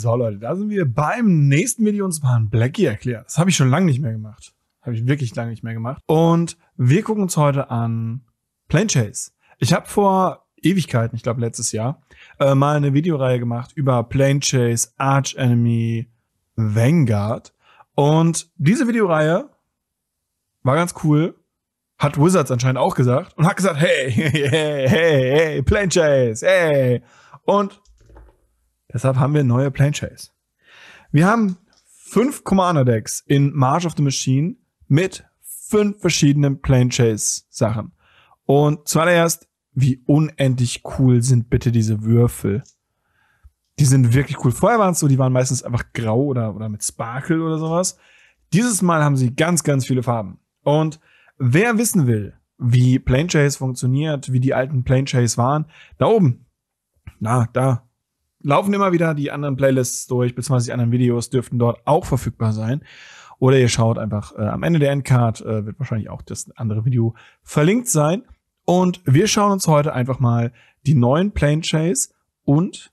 So, Leute, da sind wir beim nächsten Video und zwar ein Blackie erklärt. Das habe ich schon lange nicht mehr gemacht. Habe ich wirklich lange nicht mehr gemacht. Und wir gucken uns heute an Plane Chase. Ich habe vor Ewigkeiten, ich glaube letztes Jahr, äh, mal eine Videoreihe gemacht über Plane Chase, Arch Enemy, Vanguard. Und diese Videoreihe war ganz cool. Hat Wizards anscheinend auch gesagt und hat gesagt, hey, hey, hey, hey, Plane Chase, hey. Und Deshalb haben wir neue Plane Chase. Wir haben fünf Commander Decks in March of the Machine mit fünf verschiedenen Plane Chase Sachen. Und zuallererst, wie unendlich cool sind bitte diese Würfel. Die sind wirklich cool. Vorher waren es so, die waren meistens einfach grau oder, oder mit Sparkle oder sowas. Dieses Mal haben sie ganz, ganz viele Farben. Und wer wissen will, wie Plane Chase funktioniert, wie die alten Plane Chase waren, da oben, na, da, laufen immer wieder die anderen Playlists durch, beziehungsweise die anderen Videos dürften dort auch verfügbar sein. Oder ihr schaut einfach äh, am Ende der Endcard, äh, wird wahrscheinlich auch das andere Video verlinkt sein. Und wir schauen uns heute einfach mal die neuen Plane Chase und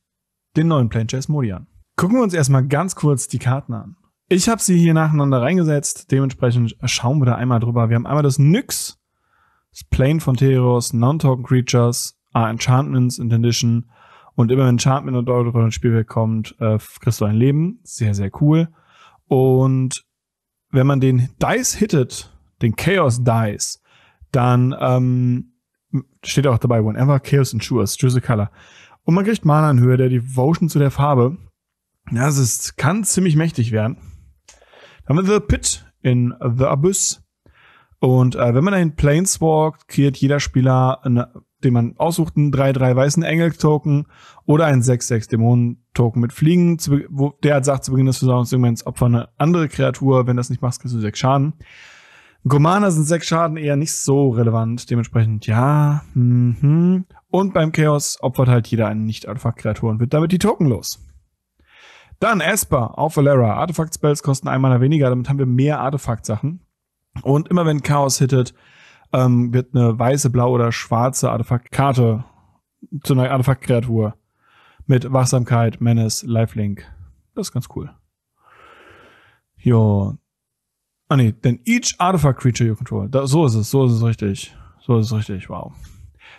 den neuen Plane Chase Modi an. Gucken wir uns erstmal ganz kurz die Karten an. Ich habe sie hier nacheinander reingesetzt, dementsprechend schauen wir da einmal drüber. Wir haben einmal das Nyx, das Plane von Theros, Non-Token Creatures, Enchantments in Condition, und immer wenn ein Chart mit einer Deutung ins Spielwerk kommt, äh, kriegst du ein Leben. Sehr, sehr cool. Und wenn man den Dice hittet, den Chaos Dice, dann ähm, steht auch dabei, whenever Chaos ensures, choose a color. Und man kriegt Mana in Höhe, der Devotion zu der Farbe. Ja, es ist, kann ziemlich mächtig werden. Dann haben wir The Pit in The Abyss. Und äh, wenn man dahin Planeswalk, walkt, kreiert jeder Spieler eine den man aussucht, einen 3-3 weißen Engel-Token oder einen 6-6 Dämonen-Token mit Fliegen, wo der halt sagt, zu Beginn des Versorgungsmoments Opfer eine andere Kreatur, wenn das nicht machst, kriegst du 6 Schaden. Gomana sind 6 Schaden eher nicht so relevant, dementsprechend ja, mhm. Und beim Chaos opfert halt jeder einen Nicht-Artefakt-Kreatur und wird damit die Token los. Dann Esper auf Valera. Artefakt-Spells kosten einmal weniger, damit haben wir mehr Artefakt-Sachen. Und immer wenn Chaos hittet, ähm, wird eine weiße, blaue oder schwarze Artefaktkarte zu einer Artefaktkreatur mit Wachsamkeit, Menace, Lifelink. Das ist ganz cool. Jo. Ah nee, denn each artifact creature you control. Da, so ist es, so ist es richtig. So ist es richtig, wow.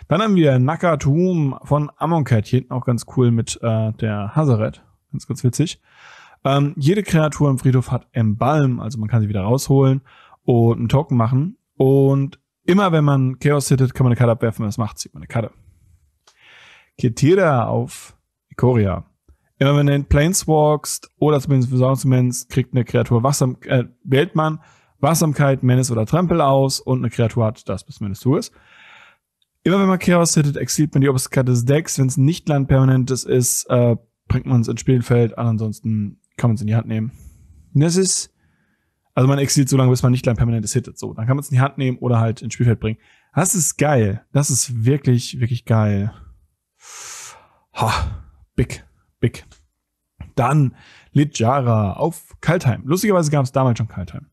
Dann haben wir Nakatum von Amonkhet. Hier hinten auch ganz cool mit äh, der Hazaret. Ganz, ganz witzig. Ähm, jede Kreatur im Friedhof hat Embalm, also man kann sie wieder rausholen und einen Token machen. Und Immer wenn man Chaos hittet, kann man eine Karte abwerfen. Wenn man das macht, zieht man eine Karte. Ketira auf Ikoria. Immer wenn du in Planeswalkst oder zumindest Versorgungsmens, kriegt eine Kreatur Wachsam äh, wählt man Wachsamkeit, Menace oder Trampel aus und eine Kreatur hat das bis Menace ist. Immer wenn man Chaos hittet, exiliert man die oberste Karte des Decks. Wenn es nicht landpermanentes ist, äh, bringt man es ins Spielfeld. Ansonsten kann man es in die Hand nehmen. Und das ist also man exiliert so lange, bis man nicht ein permanentes hittet. So, dann kann man es in die Hand nehmen oder halt ins Spielfeld bringen. Das ist geil. Das ist wirklich, wirklich geil. Ha, big, big. Dann Lidjara auf Kaltheim. Lustigerweise gab es damals schon Kaltheim.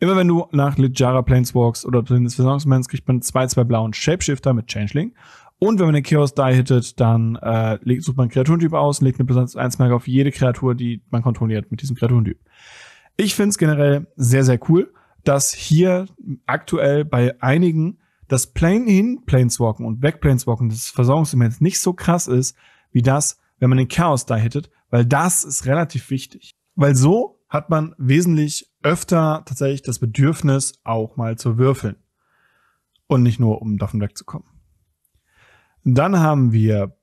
Immer wenn du nach Lidjara Planeswalks oder Planes Versorgungsmans kriegt man zwei, zwei blauen Shapeshifter mit Changeling. Und wenn man den Chaos Die hittet, dann äh, sucht man einen Kreaturentyp aus und legt eine besonders 1 Merke auf jede Kreatur, die man kontrolliert mit diesem Kreaturentyp. Ich finde es generell sehr, sehr cool, dass hier aktuell bei einigen das Plane in Planeswalken und Back Planeswalken des Versorgungssegments nicht so krass ist, wie das, wenn man den Chaos da hittet, weil das ist relativ wichtig. Weil so hat man wesentlich öfter tatsächlich das Bedürfnis, auch mal zu würfeln. Und nicht nur, um davon wegzukommen. Dann haben wir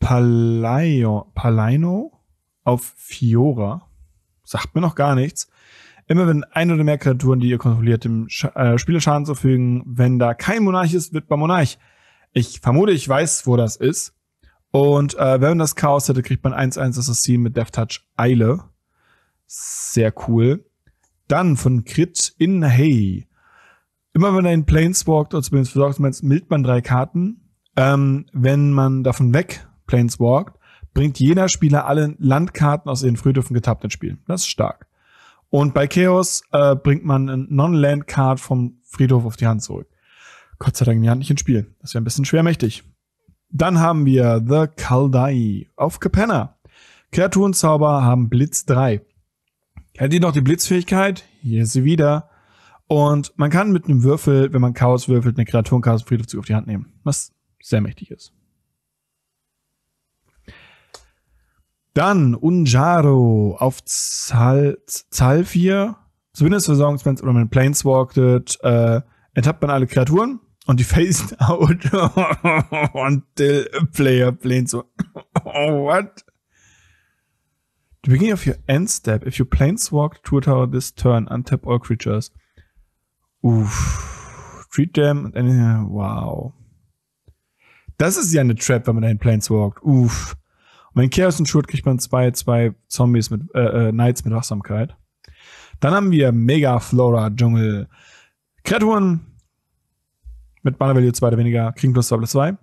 Palaio, Palaino auf Fiora sagt mir noch gar nichts. Immer wenn ein oder mehr Kreaturen, die ihr kontrolliert, dem Sch äh, Spieler Schaden zufügen, wenn da kein Monarch ist, wird bei Monarch. Ich vermute, ich weiß, wo das ist. Und äh, wenn man das Chaos hätte, kriegt man 1-1 Assassin mit Death Touch Eile. Sehr cool. Dann von Crit in Hey. Immer wenn ein Planeswalk oder zumindest versorgt, mildt man drei Karten. Ähm, wenn man davon weg Planeswalkt, bringt jeder Spieler alle Landkarten aus ihren Friedhöfen getappt ins Spiel. Das ist stark. Und bei Chaos äh, bringt man ein Non-Land-Card vom Friedhof auf die Hand zurück. Gott sei Dank die Hand nicht ins Spiel. Das wäre ein bisschen schwermächtig. Dann haben wir The Kaldai auf Capenna. Kreaturenzauber haben Blitz 3. Kennt ihr noch die Blitzfähigkeit? Hier ist sie wieder. Und man kann mit einem Würfel, wenn man Chaos würfelt, eine Kreaturenkarte aus dem Friedhofzug auf die Hand nehmen. Was sehr mächtig ist. Dann Unjaro auf Zahl, Zahl 4. Zumindest Versorgungsgrenze oder man planeswalked, äh, enttappt man alle Kreaturen und die Phase out until a player planeswalked. oh, what? The beginning of your end step, if you planeswalked to a tower this turn, untap all creatures. Uff. Treat them and anything. Wow. Das ist ja eine Trap, wenn man einen planeswalked. Uff. Mein Chaos und Schurt kriegt man zwei, zwei Zombies mit, äh, äh, Knights mit Wachsamkeit. Dann haben wir Mega Flora Dschungel. Kreaturen mit Banner Value 2 oder weniger kriegen plus 2 plus 2.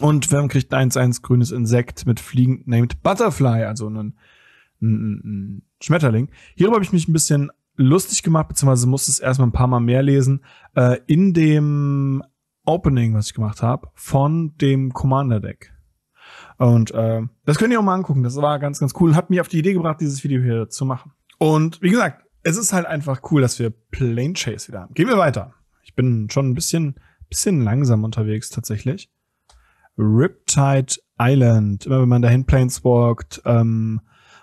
Und Firm kriegt ein 1-1 grünes Insekt mit fliegend named Butterfly, also einen, einen, einen Schmetterling. Hierüber habe ich mich ein bisschen lustig gemacht, beziehungsweise musste es erstmal ein paar Mal mehr lesen. Äh, in dem Opening, was ich gemacht habe, von dem Commander-Deck. Und äh, das könnt ihr auch mal angucken. Das war ganz, ganz cool hat mich auf die Idee gebracht, dieses Video hier zu machen. Und wie gesagt, es ist halt einfach cool, dass wir Plane Chase wieder haben. Gehen wir weiter. Ich bin schon ein bisschen, bisschen langsam unterwegs tatsächlich. Riptide Island. Immer wenn man dahin Planes walkt, ähm,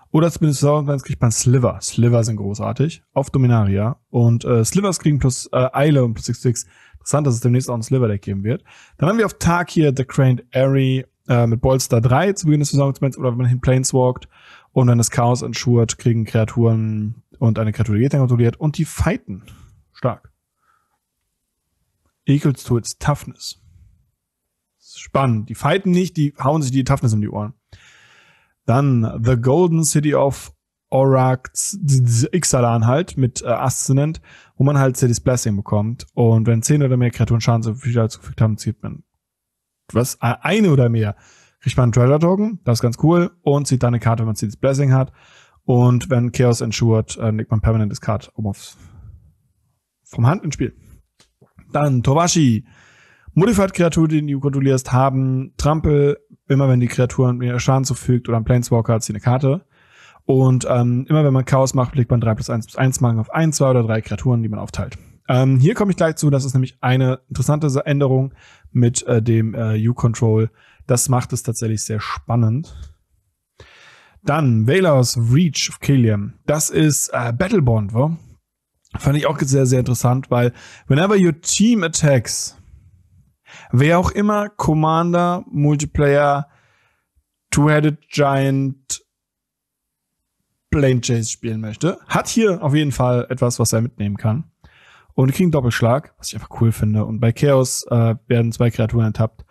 oder zumindest Sauerlands kriegt man Sliver. Sliver sind großartig. Auf Dominaria. Und äh, Slivers kriegen plus äh, Eile und plus 66. Interessant, dass es demnächst auch ein Sliver-Deck geben wird. Dann haben wir auf Tag hier The Crane Airy äh, mit Bolster 3 zu Beginn des Versorgungsmoments oder wenn man hin planeswalkt. Und wenn das Chaos entschurt, kriegen Kreaturen und eine Kreatur geht dann kontrolliert und die fighten. Stark. Equals to its toughness. Spannend. Die fighten nicht, die hauen sich die Toughness um die Ohren. Dann The Golden City of Orax Ixalan halt mit äh, Ascendant, wo man halt City's Blessing bekommt. Und wenn 10 oder mehr Kreaturen Schaden zugefügt haben, zieht man was, äh, eine oder mehr, kriegt man einen Treasure Token, das ist ganz cool, und zieht dann eine Karte, wenn man Seed's Blessing hat. Und wenn Chaos ensured, äh, legt man permanent das Card um aufs, vom Hand ins Spiel. Dann Tobashi. Modified Kreaturen, die du kontrollierst, haben Trampel, immer wenn die Kreatur mir Schaden zufügt oder ein Planeswalker hat sie eine Karte. Und ähm, immer wenn man Chaos macht, legt man 3 plus 1 plus 1 Magen auf 1, 2 oder 3 Kreaturen, die man aufteilt. Ähm, hier komme ich gleich zu, das ist nämlich eine interessante Änderung mit äh, dem äh, U-Control. Das macht es tatsächlich sehr spannend. Dann Velas Reach of Kiliam. Das ist äh, Battlebond, wa? Fand ich auch sehr, sehr interessant, weil whenever your team attacks, wer auch immer, Commander, Multiplayer, Two-Headed Giant, Plane Chase spielen möchte, hat hier auf jeden Fall etwas, was er mitnehmen kann und kriegen Doppelschlag, was ich einfach cool finde. Und bei Chaos äh, werden zwei Kreaturen enttappt.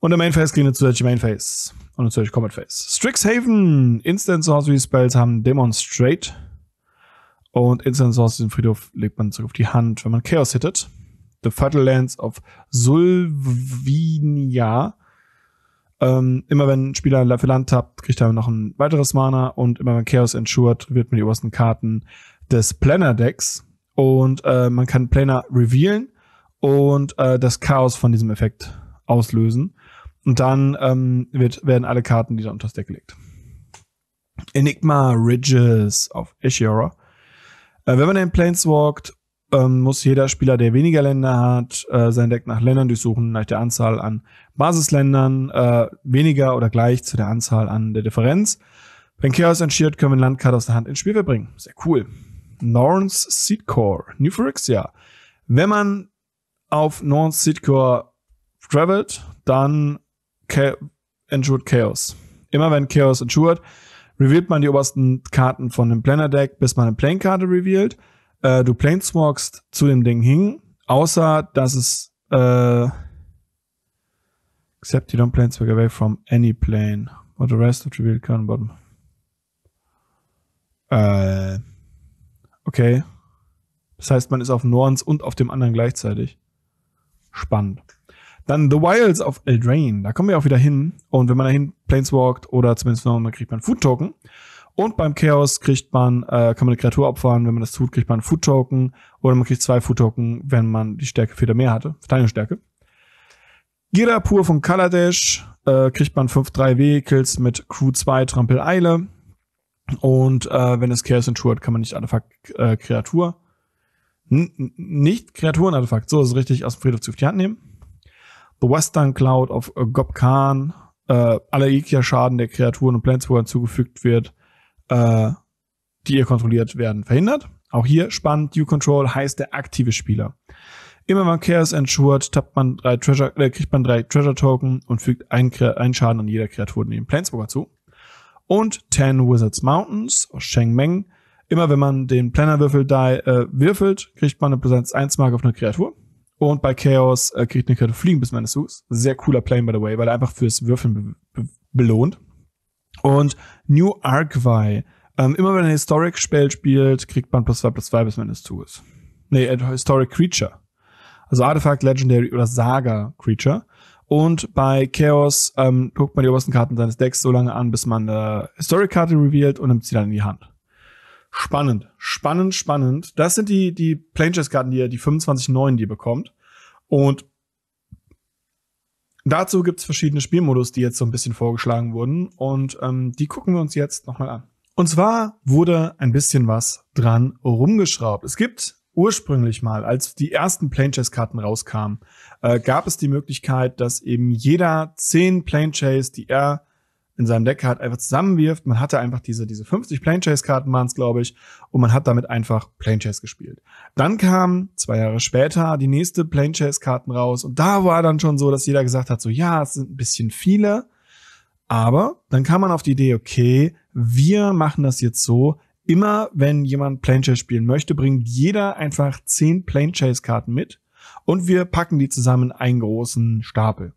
Und im Mainface kriegen eine zusätzliche Mainface und eine zusätzliche Combat Phase. Strixhaven, Instant Sorcery Spells haben Demonstrate. Und Instant Sorcery im Friedhof legt man zurück auf die Hand, wenn man Chaos hittet. The Fatal Lands of Sulvinia. Ähm, immer wenn ein Spieler für Land tappt, kriegt er noch ein weiteres Mana und immer wenn Chaos entschurt, wird man die obersten Karten des Planner Decks und äh, man kann Planer revealen und äh, das Chaos von diesem Effekt auslösen. Und dann ähm, wird, werden alle Karten wieder unter das Deck gelegt. Enigma Ridges auf Ishiora. Äh, wenn man den Planes walkt, ähm, muss jeder Spieler, der weniger Länder hat, äh, sein Deck nach Ländern durchsuchen, nach der Anzahl an Basisländern, äh, weniger oder gleich zu der Anzahl an der Differenz. Wenn Chaos entschiert, können wir eine Landkarte aus der Hand ins Spiel verbringen. Sehr cool. Lawrence Seedcore, New Phyrexia. Wenn man auf Lawrence Seedcore travelt, dann ensured Chaos. Immer wenn Chaos ensured, revealt man die obersten Karten von dem Planer Deck, bis man eine Plane-Karte revealt. Äh, du planeswalkst zu dem Ding hin, außer dass es äh, except you don't planeswalk away from any plane. What the rest of revealed card bottom. Äh, Okay. Das heißt, man ist auf Norns und auf dem anderen gleichzeitig. Spannend. Dann The Wilds of Eldraine. Da kommen wir auch wieder hin. Und wenn man dahin planeswalkt oder zumindest noch, dann kriegt man Food Token. Und beim Chaos kriegt man, äh, kann man eine Kreatur opfern. Wenn man das tut, kriegt man Food Token. Oder man kriegt zwei Food Token, wenn man die Stärke 4 mehr hatte. Verteidigungsstärke. Girapur von Kaladesh äh, kriegt man 5-3 Vehicles mit Crew 2 Trampel Eile. Und äh, wenn es Chaos Ensured, kann man nicht Artefakt äh, Kreatur. nicht Kreaturen-Artefakt, so ist also richtig, aus dem Friedhof zu die Hand nehmen. The Western Cloud auf äh, Gobkan. Äh, alle ikea schaden der Kreaturen und Planeswalker zugefügt wird, äh, die ihr kontrolliert werden, verhindert. Auch hier spannend, You Control heißt der aktive Spieler. Immer wenn Chaos Ensured, tappt man drei Treasure, äh, kriegt man drei Treasure Token und fügt einen, einen Schaden an jeder Kreatur neben Planeswalker zu und 10 Wizards Mountains aus Sheng Meng. Immer wenn man den Plannerwürfel da äh, würfelt, kriegt man eine Präsenz 1 Mark auf eine Kreatur. Und bei Chaos äh, kriegt eine Kreatur Fliegen bis meines Zugs. Sehr cooler Plane, by the way, weil er einfach fürs Würfeln be be belohnt. Und New Arkwai. Ähm, immer wenn ein Historic Spell spielt, kriegt man plus 2 plus 2 bis meines Zuges. Nee, äh, Historic Creature. Also Artifact, Legendary oder Saga Creature. Und bei Chaos ähm, guckt man die obersten Karten seines Decks so lange an, bis man eine Historic-Karte revealed und nimmt sie dann in die Hand. Spannend, spannend, spannend. Das sind die, die chess karten die ihr, die 25 neuen, die ihr bekommt. Und dazu gibt es verschiedene Spielmodus, die jetzt so ein bisschen vorgeschlagen wurden. Und ähm, die gucken wir uns jetzt nochmal an. Und zwar wurde ein bisschen was dran rumgeschraubt. Es gibt ursprünglich mal, als die ersten Plain Chase Karten rauskamen, äh, gab es die Möglichkeit, dass eben jeder zehn Plain Chase, die er in seinem Deck hat, einfach zusammenwirft. Man hatte einfach diese, diese 50 Plane Chase Karten waren es, glaube ich, und man hat damit einfach Plane Chase gespielt. Dann kamen zwei Jahre später die nächste Plane Chase Karten raus und da war dann schon so, dass jeder gesagt hat, so, ja, es sind ein bisschen viele, aber dann kam man auf die Idee, okay, wir machen das jetzt so, immer wenn jemand Plane Chase spielen möchte, bringt jeder einfach zehn Plane Chase Karten mit und wir packen die zusammen in einen großen Stapel.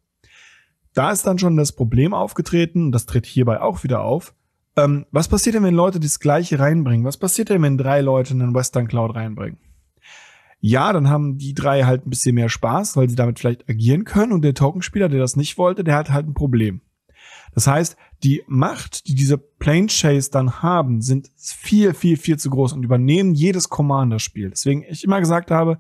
Da ist dann schon das Problem aufgetreten, das tritt hierbei auch wieder auf. Ähm, was passiert denn, wenn Leute das gleiche reinbringen? Was passiert denn, wenn drei Leute einen Western Cloud reinbringen? Ja, dann haben die drei halt ein bisschen mehr Spaß, weil sie damit vielleicht agieren können und der Tokenspieler, der das nicht wollte, der hat halt ein Problem. Das heißt, die Macht, die diese Plane Chase dann haben, sind viel, viel, viel zu groß und übernehmen jedes Commander-Spiel. Deswegen ich immer gesagt habe,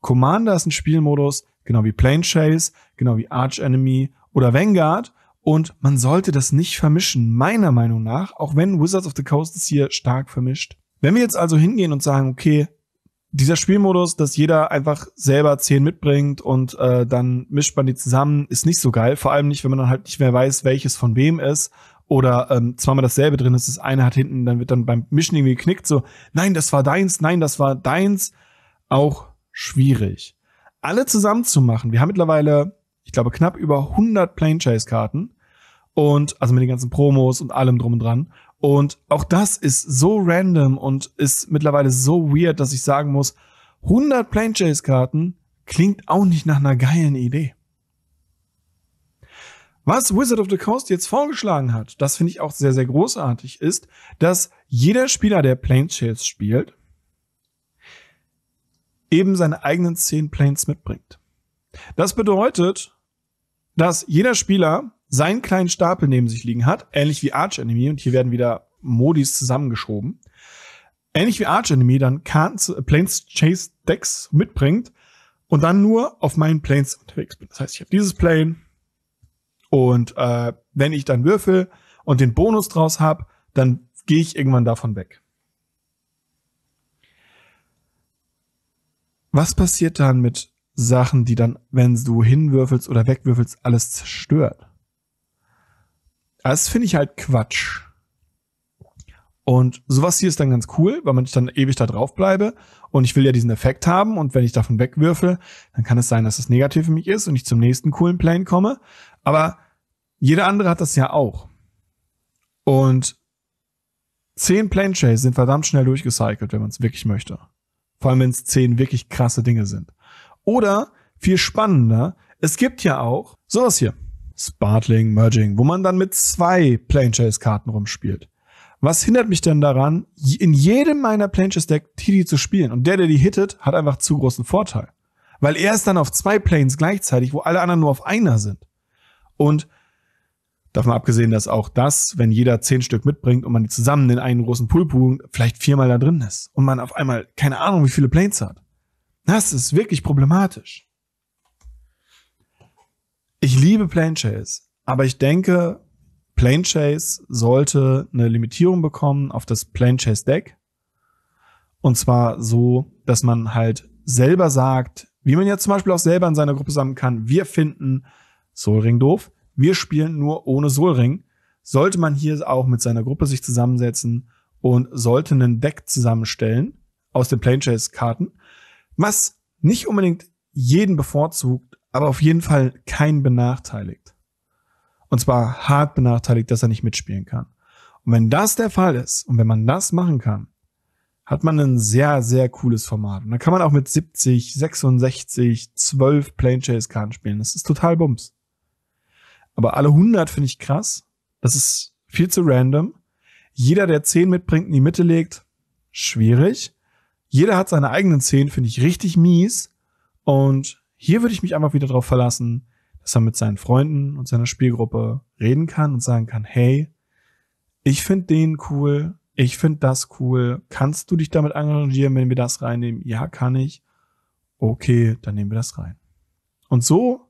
Commander ist ein Spielmodus, genau wie Plane Chase, genau wie Arch Enemy oder Vanguard. Und man sollte das nicht vermischen, meiner Meinung nach, auch wenn Wizards of the Coast es hier stark vermischt. Wenn wir jetzt also hingehen und sagen, okay, dieser Spielmodus, dass jeder einfach selber zehn mitbringt und äh, dann mischt man die zusammen, ist nicht so geil. Vor allem nicht, wenn man dann halt nicht mehr weiß, welches von wem ist. Oder ähm, zweimal dasselbe drin ist, das eine hat hinten, dann wird dann beim Mischen irgendwie geknickt, so, nein, das war deins, nein, das war deins. Auch schwierig. Alle zusammen zu machen. Wir haben mittlerweile, ich glaube, knapp über 100 Plane Chase Karten und also mit den ganzen Promos und allem drum und dran. Und auch das ist so random und ist mittlerweile so weird, dass ich sagen muss, 100 Plane Chase Karten klingt auch nicht nach einer geilen Idee. Was Wizard of the Coast jetzt vorgeschlagen hat, das finde ich auch sehr, sehr großartig, ist, dass jeder Spieler, der Plane Chase spielt, eben seine eigenen 10 Planes mitbringt. Das bedeutet, dass jeder Spieler seinen kleinen Stapel neben sich liegen hat, ähnlich wie Arch Enemy, und hier werden wieder Modis zusammengeschoben, ähnlich wie Arch Enemy dann Karten zu, äh, Planes Chase Decks mitbringt und dann nur auf meinen Planes unterwegs bin. Das heißt, ich habe dieses Plane und äh, wenn ich dann würfel und den Bonus draus habe, dann gehe ich irgendwann davon weg. Was passiert dann mit Sachen, die dann, wenn du hinwürfelst oder wegwürfelst, alles zerstört? Das finde ich halt Quatsch. Und sowas hier ist dann ganz cool, weil man ich dann ewig da drauf bleibe und ich will ja diesen Effekt haben und wenn ich davon wegwürfe, dann kann es sein, dass es das negativ für mich ist und ich zum nächsten coolen Plane komme. Aber jeder andere hat das ja auch. Und zehn Plane Chase sind verdammt schnell durchgecycelt, wenn man es wirklich möchte. Vor allem, wenn es zehn wirklich krasse Dinge sind. Oder viel spannender, es gibt ja auch sowas hier. Spartling, Merging, wo man dann mit zwei Plane Chase Karten rumspielt. Was hindert mich denn daran, in jedem meiner Plane Chase Deck Tidi zu spielen? Und der, der die hittet, hat einfach zu großen Vorteil. Weil er ist dann auf zwei Planes gleichzeitig, wo alle anderen nur auf einer sind. Und davon abgesehen, dass auch das, wenn jeder zehn Stück mitbringt und man die zusammen in einen großen Pool poolen, vielleicht viermal da drin ist und man auf einmal keine Ahnung, wie viele Planes hat. Das ist wirklich problematisch. Ich liebe Plane Chase, aber ich denke, Plane Chase sollte eine Limitierung bekommen auf das Plane Chase Deck. Und zwar so, dass man halt selber sagt, wie man jetzt zum Beispiel auch selber in seiner Gruppe sammeln kann, wir finden Solring doof, wir spielen nur ohne Solring. Sollte man hier auch mit seiner Gruppe sich zusammensetzen und sollte einen Deck zusammenstellen aus den Plane Chase Karten, was nicht unbedingt jeden bevorzugt, aber auf jeden Fall kein benachteiligt. Und zwar hart benachteiligt, dass er nicht mitspielen kann. Und wenn das der Fall ist und wenn man das machen kann, hat man ein sehr, sehr cooles Format. Und dann kann man auch mit 70, 66, 12 Plane Chase Karten spielen. Das ist total Bums. Aber alle 100 finde ich krass. Das ist viel zu random. Jeder, der 10 mitbringt, in die Mitte legt, schwierig. Jeder hat seine eigenen 10, finde ich richtig mies. Und hier würde ich mich einfach wieder darauf verlassen, dass er mit seinen Freunden und seiner Spielgruppe reden kann und sagen kann, hey, ich finde den cool, ich finde das cool, kannst du dich damit engagieren, wenn wir das reinnehmen? Ja, kann ich. Okay, dann nehmen wir das rein. Und so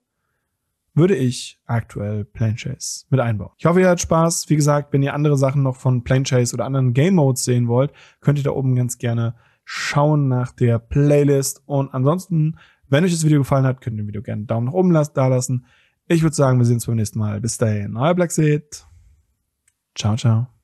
würde ich aktuell Plane Chase mit einbauen. Ich hoffe, ihr hattet Spaß. Wie gesagt, wenn ihr andere Sachen noch von Plane Chase oder anderen Game Modes sehen wollt, könnt ihr da oben ganz gerne schauen nach der Playlist. Und ansonsten wenn euch das Video gefallen hat, könnt ihr dem Video gerne einen Daumen nach oben da lassen. Ich würde sagen, wir sehen uns beim nächsten Mal. Bis dahin, euer Blackseed. Ciao, ciao.